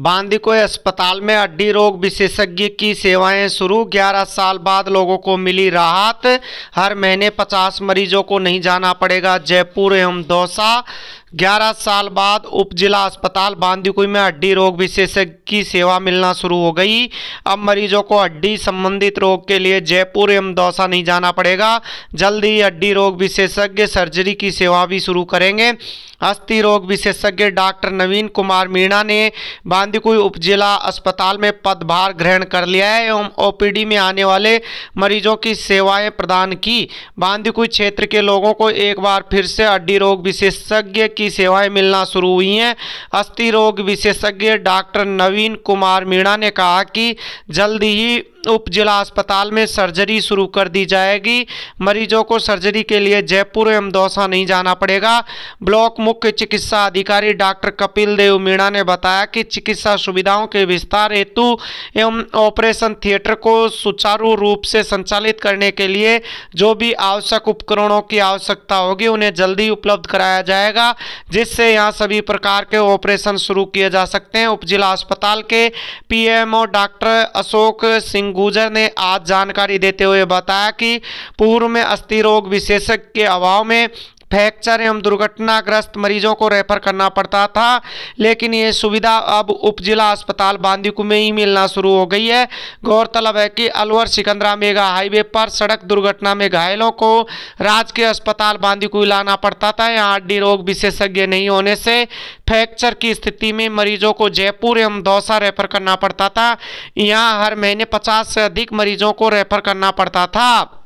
बांदी को अस्पताल में अड्डी रोग विशेषज्ञ की सेवाएं शुरू 11 साल बाद लोगों को मिली राहत हर महीने 50 मरीजों को नहीं जाना पड़ेगा जयपुर एवं दौसा ग्यारह साल बाद उप जिला अस्पताल बांदीकुई में हड्डी रोग विशेषज्ञ की सेवा मिलना शुरू हो गई अब मरीजों को हड्डी संबंधित रोग के लिए जयपुर एवं दौसा नहीं जाना पड़ेगा जल्द ही हड्डी रोग विशेषज्ञ सर्जरी की सेवा भी शुरू करेंगे अस्थि रोग विशेषज्ञ डॉक्टर नवीन कुमार मीणा ने बांदीकुई उप जिला अस्पताल में पदभार ग्रहण कर लिया है एवं ओ में आने वाले मरीजों की सेवाएँ प्रदान की बांदीकुई क्षेत्र के लोगों को एक बार फिर से हड्डी रोग विशेषज्ञ की की सेवाएं मिलना शुरू हुई हैं अस्थि रोग विशेषज्ञ डॉक्टर नवीन कुमार मीणा ने कहा कि जल्द ही उप जिला अस्पताल में सर्जरी शुरू कर दी जाएगी मरीजों को सर्जरी के लिए जयपुर एवं दौसा नहीं जाना पड़ेगा ब्लॉक मुख्य चिकित्सा अधिकारी डॉक्टर कपिल देव मीणा ने बताया कि चिकित्सा सुविधाओं के विस्तार हेतु एवं ऑपरेशन थिएटर को सुचारू रूप से संचालित करने के लिए जो भी आवश्यक उपकरणों की आवश्यकता होगी उन्हें जल्दी उपलब्ध कराया जाएगा जिससे यहाँ सभी प्रकार के ऑपरेशन शुरू किए जा सकते हैं उप जिला अस्पताल के पीएमओ डॉक्टर अशोक सिंह गुजर ने आज जानकारी देते हुए बताया कि पूर्व में अस्थि रोग विशेषज्ञ के अभाव में फ्रैक्चर एवं दुर्घटनाग्रस्त मरीजों को रेफर करना पड़ता था लेकिन ये सुविधा अब उप जिला अस्पताल बांदीकू में ही मिलना शुरू हो गई है गौरतलब है कि अलवर सिकंदरा मेगा हाईवे पर सड़क दुर्घटना में घायलों को राजकीय अस्पताल बांदीकू लाना पड़ता था यहाँ हड्डी रोग विशेषज्ञ नहीं होने से फ्रैक्चर की स्थिति में मरीजों को जयपुर एवं दौसा रेफर करना पड़ता था यहाँ हर महीने पचास से अधिक मरीजों को रेफर करना पड़ता था